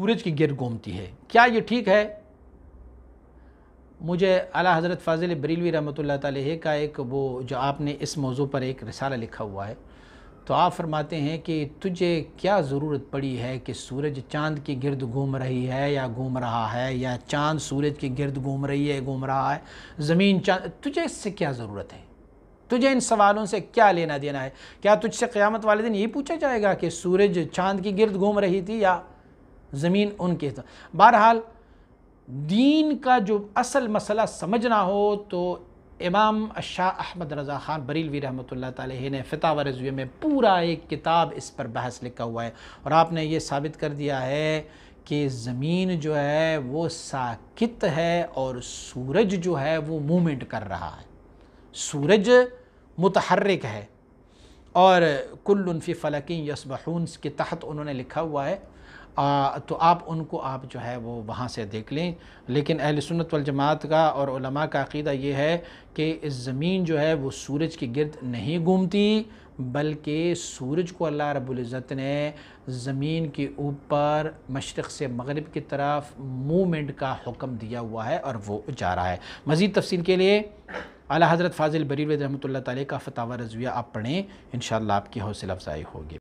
सूरज की गिर घूमती है क्या ये ठीक है मुझे अला हज़रत फ़ाजिल बरेलवी रहमत ला का एक वो जो आपने इस मौजू पर एक रसाला लिखा हुआ है तो आप फरमाते हैं कि तुझे क्या ज़रूरत पड़ी है कि सूरज चांद के गिरद घूम रही है या घूम रहा है या चांद सूरज के गिरद घूम रही है घूम रहा है ज़मीन चांद तुझे इससे क्या ज़रूरत है तुझे इन सवालों से क्या लेना देना है क्या तुझसे क़्यामत वाले दिन ये पूछा जाएगा कि सूरज चांद की गिरद घूम रही थी या ज़मीन उनके बहरहाल दीन का जो असल मसला समझना हो तो इमाम अशा अहमद रज़ा ख़ान बरीलवी रहमत ताली ने फ़िता रजवे में पूरा एक किताब इस पर बहस लिखा हुआ है और आपने ये साबित कर दिया है कि ज़मीन जो है वो साकित है और सूरज जो है वो मूमेंट कर रहा है सूरज मुतहरक है और कुल्लफ़ी फ़लकिन यसबहून के तहत उन्होंने लिखा हुआ है आ, तो आप उनको आप जो है वो वहाँ से देख लें लेकिन अहल सुन्नत वजमात का और उलमा का अकीदा ये है कि इस ज़मीन जो है वो सूरज के गिरद नहीं घूमती बल्कि सूरज को अल्लाह रब्ज़त ने ज़मीन के ऊपर मशरक़ से मगरब की तरफ मूवमेंट का हुक्म दिया हुआ है और वो जा रहा है मज़ीद तफसील के लिए अला हज़रत फाजिल बरीर रहमत ला का फ़तावा रजविया आप पढ़ें इन आपकी हौसल अफजाई होगी